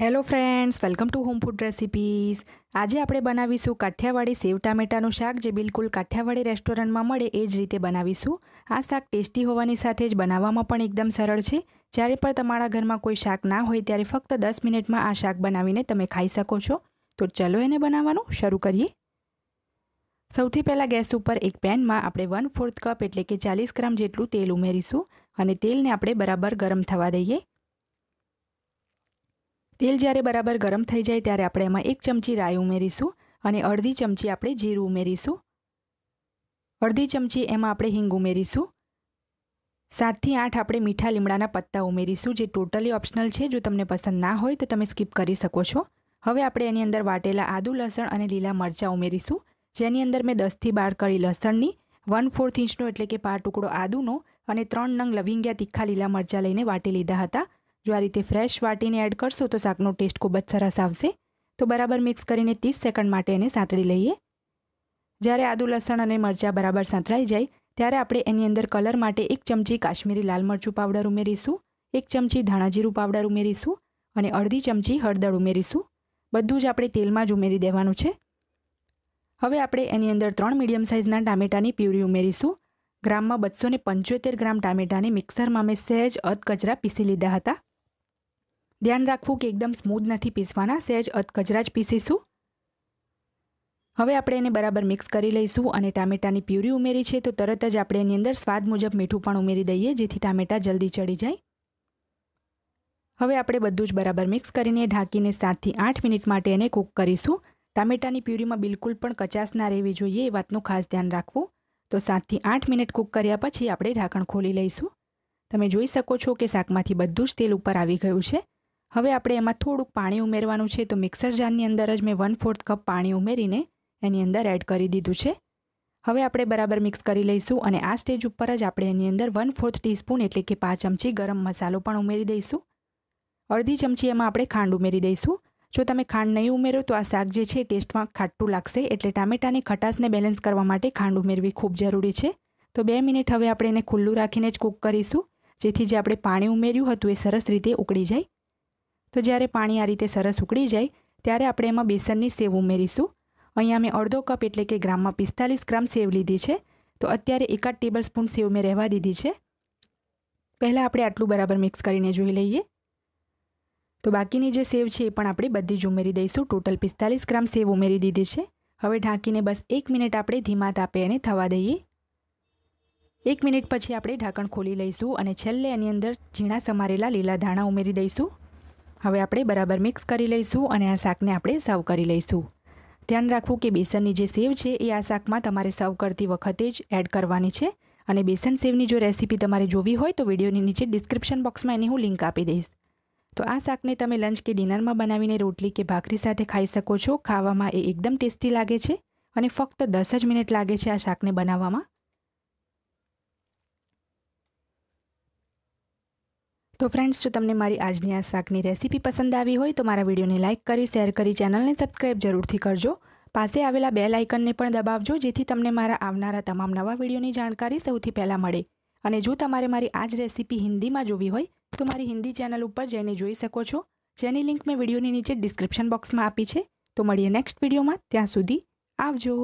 hello friends welcome to home food recipes આજે આપણે બનાવીશું કાઠિયાવાડી સેવ ટામેટાનું શાક જે બિલકુલ કાઠિયાવાડી રેસ્ટોરન્ટમાં મળે એ જ રીતે બનાવીશું આ શાક ટેસ્ટી હોવાની સાથે જ બનાવવામાં પણ એકદમ સરળ છે જ્યારે પણ તમારા ઘરમાં કોઈ શાક ના હોય ત્યારે ફક્ત દસ મિનિટમાં આ શાક બનાવીને તમે ખાઈ શકો છો તો ચલો એને બનાવવાનું શરૂ કરીએ સૌથી પહેલાં ગેસ ઉપર એક પેનમાં આપણે વન ફોર્થ કપ એટલે કે ચાલીસ ગ્રામ જેટલું તેલ ઉમેરીશું અને તેલને આપણે બરાબર ગરમ થવા દઈએ તેલ જ્યારે બરાબર ગરમ થઈ જાય ત્યારે આપણે એમાં એક ચમચી રાઈ ઉમેરીશું અને અડધી ચમચી આપણે જીરું ઉમેરીશું અડધી ચમચી એમાં આપણે હિંગ ઉમેરીશું સાતથી આઠ આપણે મીઠા લીમડાના પત્તા ઉમેરીશું જે ટોટલી ઓપ્શનલ છે જો તમને પસંદ ના હોય તો તમે સ્કીપ કરી શકો છો હવે આપણે એની અંદર વાટેલા આદુ લસણ અને લીલા મરચાં ઉમેરીશું જેની અંદર મેં દસથી બાર કળી લસણની વન ફોર્થ ઇંચનો એટલે કે બાર ટુકડો આદુનો અને ત્રણ નંગ લવિંગ્યા તીખા લીલા મરચાં લઈને વાટી લીધા હતા જો આ રીતે ફ્રેશ વાટીને એડ કરશો તો શાકનો ટેસ્ટ ખૂબ જ સરસ આવશે તો બરાબર મિક્સ કરીને ત્રીસ સેકન્ડ માટે એને સાંતળી લઈએ જ્યારે આદુ લસણ અને મરચાં બરાબર સાંતળાઈ જાય ત્યારે આપણે એની અંદર કલર માટે એક ચમચી કાશ્મીરી લાલ મરચું પાવડર ઉમેરીશું એક ચમચી ધાણાજીરું પાવડર ઉમેરીશું અને અડધી ચમચી હળદર ઉમેરીશું બધું જ આપણે તેલમાં જ ઉમેરી દેવાનું છે હવે આપણે એની અંદર ત્રણ મીડિયમ સાઇઝના ટામેટાની પ્યુરી ઉમેરીશું ગ્રામમાં બસો પંચોતેર ગ્રામ ટામેટાને મિક્સરમાં મેં સહેજ અધકચરા પીસી લીધા હતા ધ્યાન રાખવું કે એકદમ સ્મૂધ નથી પીસવાના સહેજ અધકચરા જ પીસીશું હવે આપણે એને બરાબર મિક્સ કરી લઈશું અને ટામેટાની પ્યુરી ઉમેરી છે તો તરત જ આપણે એની અંદર સ્વાદ મુજબ મીઠું પણ ઉમેરી દઈએ જેથી ટામેટાં જલ્દી ચડી જાય હવે આપણે બધું જ બરાબર મિક્સ કરીને ઢાંકીને સાતથી આઠ મિનિટ માટે એને કૂક કરીશું ટામેટાની પ્યુરીમાં બિલકુલ પણ કચાસ ના રહેવી જોઈએ એ વાતનું ખાસ ધ્યાન રાખવું તો સાતથી આઠ મિનિટ કૂક કર્યા પછી આપણે ઢાંકણ ખોલી લઈશું તમે જોઈ શકો છો કે શાકમાંથી બધું જ તેલ ઉપર આવી ગયું છે હવે આપણે એમાં થોડુંક પાણી ઉમેરવાનું છે તો મિક્સર જારની અંદર જ મેં વન ફોર્થ કપ પાણી ઉમેરીને એની અંદર એડ કરી દીધું છે હવે આપણે બરાબર મિક્સ કરી લઈશું અને આ સ્ટેજ ઉપર જ આપણે એની અંદર વન ફોર્થ ટીસ્પૂન એટલે કે પાંચ ચમચી ગરમ મસાલો પણ ઉમેરી દઈશું અડધી ચમચી એમાં આપણે ખાંડ ઉમેરી દઈશું જો તમે ખાંડ નહીં ઉમેરો તો આ શાક જે છે ટેસ્ટમાં ખાટું લાગશે એટલે ટામેટાની ખટાશને બેલેન્સ કરવા માટે ખાંડ ઉમેરવી ખૂબ જરૂરી છે તો બે મિનિટ હવે આપણે એને ખુલ્લું રાખીને જ કૂક કરીશું જેથી જે આપણે પાણી ઉમેર્યું હતું એ સરસ રીતે ઉકળી જાય તો જ્યારે પાણી આ રીતે સરસ ઉકળી જાય ત્યારે આપણે એમાં બેસનની સેવ ઉમેરીશું અહીંયા મેં અડધો કપ એટલે કે ગ્રામમાં પિસ્તાલીસ ગ્રામ સેવ લીધી છે તો અત્યારે એકાદ ટેબલ સ્પૂન સેવ મેં રહેવા દીધી છે પહેલાં આપણે આટલું બરાબર મિક્સ કરીને જોઈ લઈએ તો બાકીની જે સેવ છે એ પણ આપણે બધી જ ઉમેરી દઈશું ટોટલ પિસ્તાલીસ ગ્રામ સેવ ઉમેરી દીધી છે હવે ઢાંકીને બસ એક મિનિટ આપણે ધીમા તાપે એને થવા દઈએ એક મિનિટ પછી આપણે ઢાંકણ ખોલી લઈશું અને છેલ્લે એની અંદર ઝીણા સમારેલા લીલા ધાણા ઉમેરી દઈશું હવે આપણે બરાબર મિક્સ કરી લઈશું અને આ શાકને આપણે સર્વ કરી લઈશું ધ્યાન રાખવું કે બેસનની જે સેવ છે એ આ શાકમાં તમારે સર્વ કરતી વખતે જ એડ કરવાની છે અને બેસન સેવની જો રેસીપી તમારે જોવી હોય તો વિડીયોની નીચે ડિસ્ક્રિપ્શન બોક્સમાં એની હું લિંક આપી દઈશ તો આ શાકને તમે લંચ કે ડિનરમાં બનાવીને રોટલી કે ભાખરી સાથે ખાઈ શકો છો ખાવામાં એ એકદમ ટેસ્ટી લાગે છે અને ફક્ત દસ જ મિનિટ લાગે છે આ શાકને બનાવવામાં તો ફ્રેન્ડ્સ જો તમને મારી આજની આ શાકની રેસીપી પસંદ આવી હોય તો મારા વિડીયોને લાઇક કરી શેર કરી ચેનલને સબસ્ક્રાઈબ જરૂરથી કરજો પાસે આવેલા બે આઇકનને પણ દબાવજો જેથી તમને મારા આવનારા તમામ નવા વિડીયોની જાણકારી સૌથી પહેલાં મળે અને જો તમારે મારી આ જ રેસીપી હિન્દીમાં જોવી હોય તો મારી હિન્દી ચેનલ ઉપર જઈને જોઈ શકો છો જેની લિંક મેં વિડીયોની નીચે ડિસ્ક્રિપ્શન બોક્સમાં આપી છે તો મળીએ નેક્સ્ટ વિડીયોમાં ત્યાં સુધી આવજો